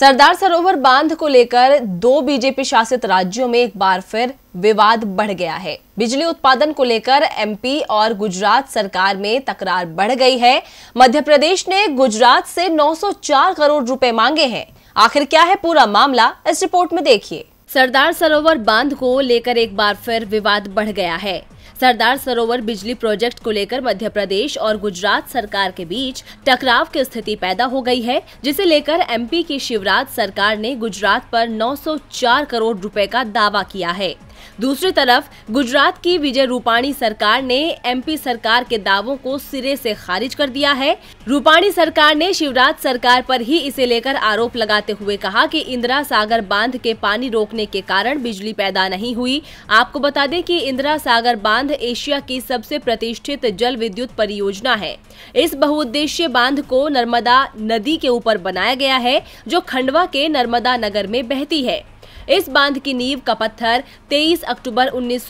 सरदार सरोवर बांध को लेकर दो बीजेपी शासित राज्यों में एक बार फिर विवाद बढ़ गया है बिजली उत्पादन को लेकर एमपी और गुजरात सरकार में तकरार बढ़ गई है मध्य प्रदेश ने गुजरात से 904 करोड़ रुपए मांगे हैं आखिर क्या है पूरा मामला इस रिपोर्ट में देखिए सरदार सरोवर बांध को लेकर एक बार फिर विवाद बढ़ गया है सरदार सरोवर बिजली प्रोजेक्ट को लेकर मध्य प्रदेश और गुजरात सरकार के बीच टकराव की स्थिति पैदा हो गई है जिसे लेकर एमपी की शिवराज सरकार ने गुजरात पर 904 करोड़ रुपए का दावा किया है दूसरी तरफ गुजरात की विजय रूपाणी सरकार ने एमपी सरकार के दावों को सिरे से खारिज कर दिया है रूपाणी सरकार ने शिवराज सरकार पर ही इसे लेकर आरोप लगाते हुए कहा कि इंदिरा सागर बांध के पानी रोकने के कारण बिजली पैदा नहीं हुई आपको बता दें कि इंदिरा सागर बांध एशिया की सबसे प्रतिष्ठित जल विद्युत परियोजना है इस बहुउद्देश्य बांध को नर्मदा नदी के ऊपर बनाया गया है जो खंडवा के नर्मदा नगर में बहती है इस बांध की नींव का पत्थर 23 अक्टूबर उन्नीस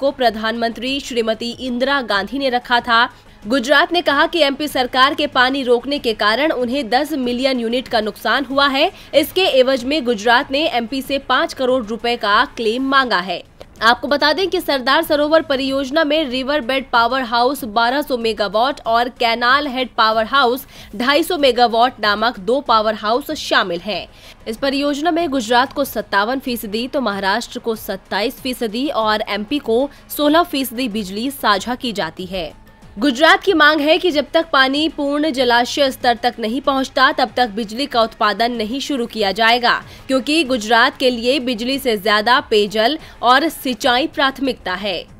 को प्रधानमंत्री श्रीमती इंदिरा गांधी ने रखा था गुजरात ने कहा कि एमपी सरकार के पानी रोकने के कारण उन्हें 10 मिलियन यूनिट का नुकसान हुआ है इसके एवज में गुजरात ने एमपी से 5 करोड़ रुपए का क्लेम मांगा है आपको बता दें कि सरदार सरोवर परियोजना में river bed power house 1200 megawatt और canal head power house 250 megawatt नामक दो पावर हाउस शामिल हैं। इस परियोजना में गुजरात को सत्तावन फीसदी तो महाराष्ट्र को 27 फीसदी और एमपी को 16 फीसदी बिजली साझा की जाती है गुजरात की मांग है कि जब तक पानी पूर्ण जलाशय स्तर तक नहीं पहुंचता तब तक बिजली का उत्पादन नहीं शुरू किया जाएगा क्योंकि गुजरात के लिए बिजली से ज्यादा पेयजल और सिंचाई प्राथमिकता है